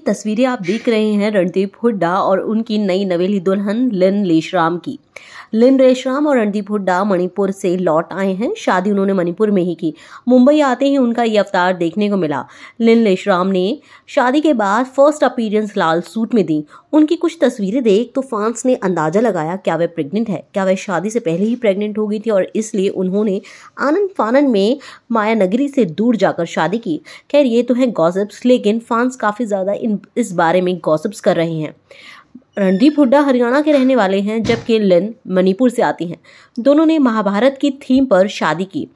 की तस्वीरें आप देख रहे हैं रणदीप हुड्डा और उनकी नई नवेली दुल्हन लिन लेशराम की लिन रेशराम और रणदीप हुड्डा मणिपुर से लौट आए हैं शादी उन्होंने मणिपुर में ही की मुंबई आते ही उनका ये अवतार देखने को मिला लिन लेशराम ने शादी के बाद फर्स्ट अपीयरेंस लाल सूट में दी उनकी कुछ तस्वीरें देख तो फैंस ने अंदाजा लगाया क्या वह प्रेग्नेंट है क्या वह शादी से पहले ही प्रेग्नेंट हो गई थी और इसलिए उन्होंने आनंद फानन में माया नगरी से दूर जाकर शादी की खैर ये तो है गॉजिप्स लेकिन फैंस काफ़ी ज़्यादा इन इस बारे में गॉसिप्स कर रहे हैं रणदीप हुड्डा हरियाणा के रहने वाले हैं जबकि लिन मणिपुर से आती हैं दोनों ने महाभारत की थीम पर शादी की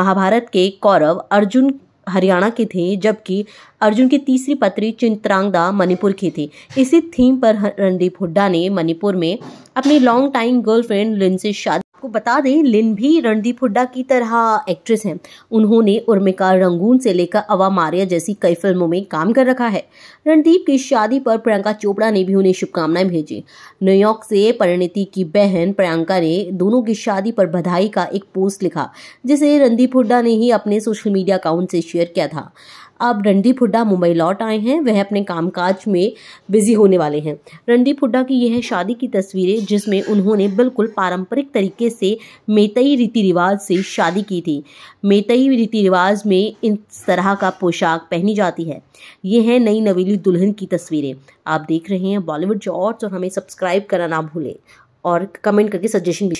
महाभारत के कौरव अर्जुन हरियाणा के थे जबकि अर्जुन की तीसरी पत्री चिंत्रांगदा मणिपुर की थी इसी थीम पर रणदीप हुड्डा ने मणिपुर में अपनी लॉन्ग टाइम गर्लफ्रेंड लिन से शादी आपको बता दें लिन भी रणदीप हुड्डा की तरह एक्ट्रेस हैं उन्होंने उर्मिका रंगून से लेकर अवा मारिया जैसी कई फिल्मों में काम कर रखा है रणदीप की शादी पर प्रियंका चोपड़ा ने भी उन्हें शुभकामनाएं भेजी न्यूयॉर्क से परिणति की बहन प्रियंका ने दोनों की शादी पर बधाई का एक पोस्ट लिखा जिसे रणदीप हुड्डा ने ही अपने सोशल मीडिया अकाउंट से शेयर किया था अब रणदीप हुड्डा मुंबई लौट आए हैं वह अपने कामकाज में बिजी होने वाले हैं रणदीप हुड्डा की यह शादी की तस्वीरें जिसमें उन्होंने बिल्कुल पारंपरिक तरीके से मेतई रीति रिवाज से शादी की थी मेतई रीति रिवाज में इस तरह का पोशाक पहनी जाती है ये है नई नवेली दुल्हन की तस्वीरें आप देख रहे हैं बॉलीवुड जॉर्ट्स और हमें सब्सक्राइब करना ना भूलें और कमेंट करके सजेशन भी